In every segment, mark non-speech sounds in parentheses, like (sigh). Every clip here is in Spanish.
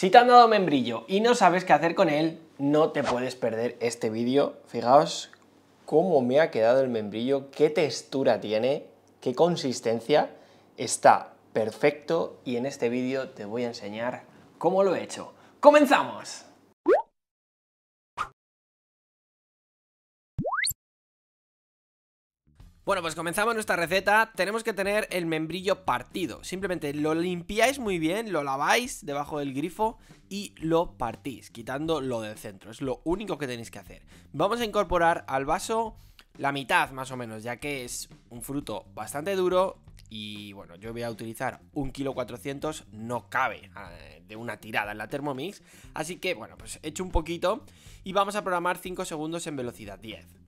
Si te han dado membrillo y no sabes qué hacer con él, no te puedes perder este vídeo. Fijaos cómo me ha quedado el membrillo, qué textura tiene, qué consistencia. Está perfecto y en este vídeo te voy a enseñar cómo lo he hecho. ¡Comenzamos! Bueno, pues comenzamos nuestra receta. Tenemos que tener el membrillo partido. Simplemente lo limpiáis muy bien, lo laváis debajo del grifo y lo partís, quitando lo del centro. Es lo único que tenéis que hacer. Vamos a incorporar al vaso la mitad más o menos, ya que es un fruto bastante duro y bueno, yo voy a utilizar un kilo 400, no cabe eh, de una tirada en la Thermomix. Así que bueno, pues echo un poquito y vamos a programar 5 segundos en velocidad 10.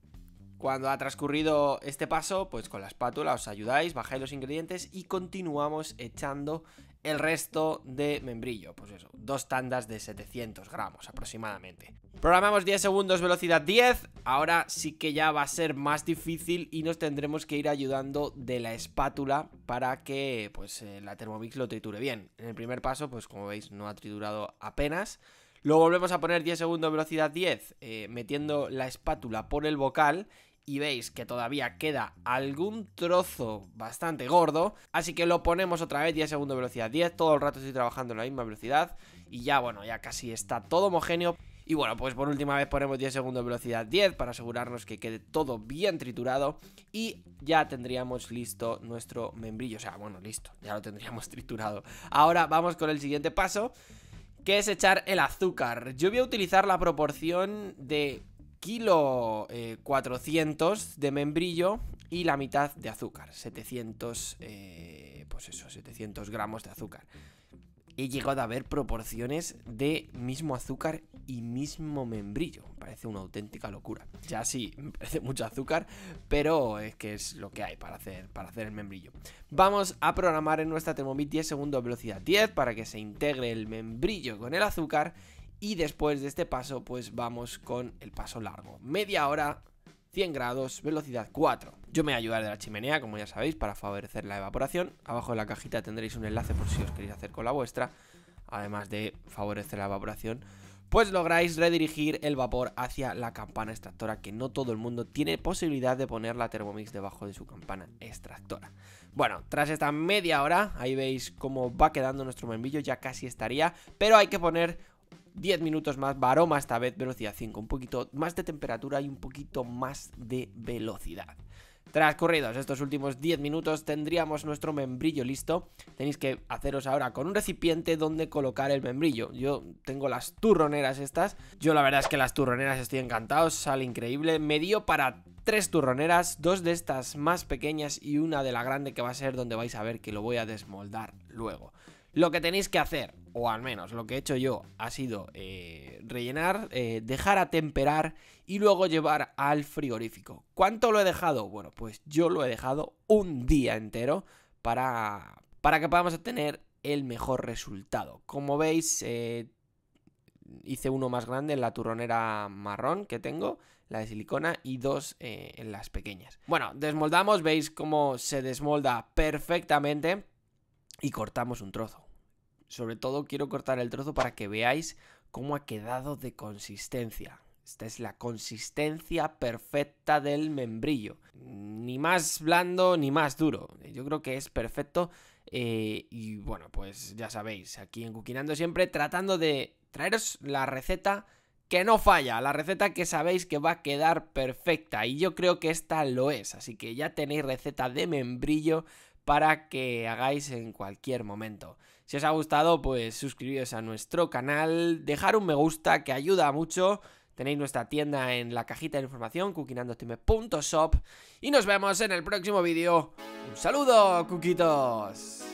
Cuando ha transcurrido este paso, pues con la espátula os ayudáis, bajáis los ingredientes y continuamos echando el resto de membrillo. Pues eso, dos tandas de 700 gramos aproximadamente. Programamos 10 segundos, velocidad 10. Ahora sí que ya va a ser más difícil y nos tendremos que ir ayudando de la espátula para que pues eh, la Thermomix lo triture bien. En el primer paso, pues como veis, no ha triturado apenas. Lo volvemos a poner 10 segundos, velocidad 10, eh, metiendo la espátula por el bocal y veis que todavía queda algún trozo bastante gordo, así que lo ponemos otra vez 10 segundos velocidad 10, todo el rato estoy trabajando en la misma velocidad y ya bueno, ya casi está todo homogéneo. Y bueno, pues por última vez ponemos 10 segundos velocidad 10 para asegurarnos que quede todo bien triturado y ya tendríamos listo nuestro membrillo, o sea, bueno, listo, ya lo tendríamos (laughs) triturado. Ahora vamos con el siguiente paso, que es echar el azúcar. Yo voy a utilizar la proporción de kilo 400 eh, de membrillo y la mitad de azúcar, 700, eh, pues eso, 700 gramos de azúcar. He llegado a haber proporciones de mismo azúcar y mismo membrillo. parece una auténtica locura. Ya sí, (laughs) me parece mucho azúcar, pero es que es lo que hay para hacer, para hacer el membrillo. Vamos a programar en nuestra Thermomix 10 segundos velocidad 10 para que se integre el membrillo con el azúcar y después de este paso, pues vamos con el paso largo. Media hora, 100 grados, velocidad 4. Yo me voy a ayudar de la chimenea, como ya sabéis, para favorecer la evaporación. Abajo de la cajita tendréis un enlace por si os queréis hacer con la vuestra. Además de favorecer la evaporación, pues lográis redirigir el vapor hacia la campana extractora, que no todo el mundo tiene posibilidad de poner la Thermomix debajo de su campana extractora. Bueno, tras esta media hora, ahí veis cómo va quedando nuestro membillo. ya casi estaría, pero hay que poner 10 minutos más, varoma esta vez, velocidad 5, un poquito más de temperatura y un poquito más de velocidad. Transcurridos estos últimos 10 minutos tendríamos nuestro membrillo listo. Tenéis que haceros ahora con un recipiente donde colocar el membrillo. Yo tengo las turroneras estas. Yo la verdad es que las turroneras estoy encantado, sale increíble. Me dio para tres turroneras, dos de estas más pequeñas y una de la grande que va a ser donde vais a ver que lo voy a desmoldar luego. Lo que tenéis que hacer o al menos lo que he hecho yo, ha sido eh, rellenar, eh, dejar a temperar y luego llevar al frigorífico. ¿Cuánto lo he dejado? Bueno, pues yo lo he dejado un día entero para, para que podamos obtener el mejor resultado. Como veis, eh, hice uno más grande en la turronera marrón que tengo, la de silicona, y dos en las pequeñas. Bueno, desmoldamos, veis cómo se desmolda perfectamente y cortamos un trozo. Sobre todo quiero cortar el trozo para que veáis cómo ha quedado de consistencia. Esta es la consistencia perfecta del membrillo. Ni más blando ni más duro. Yo creo que es perfecto. Eh, y bueno, pues ya sabéis, aquí en Cuquinando siempre tratando de traeros la receta que no falla, la receta que sabéis que va a quedar perfecta. Y yo creo que esta lo es. Así que ya tenéis receta de membrillo para que hagáis en cualquier momento. Si os ha gustado, pues suscribiros a nuestro canal, dejar un me gusta que ayuda mucho. Tenéis nuestra tienda en la cajita de información, cuquinandostime.shop Y nos vemos en el próximo vídeo. ¡Un saludo, cuquitos!